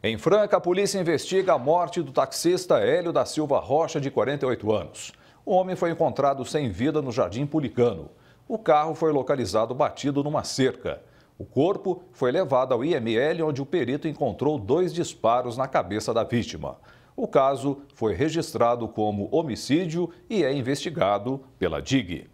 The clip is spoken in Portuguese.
Em Franca, a polícia investiga a morte do taxista Hélio da Silva Rocha, de 48 anos. O homem foi encontrado sem vida no Jardim Pulicano. O carro foi localizado batido numa cerca. O corpo foi levado ao IML, onde o perito encontrou dois disparos na cabeça da vítima. O caso foi registrado como homicídio e é investigado pela DIG.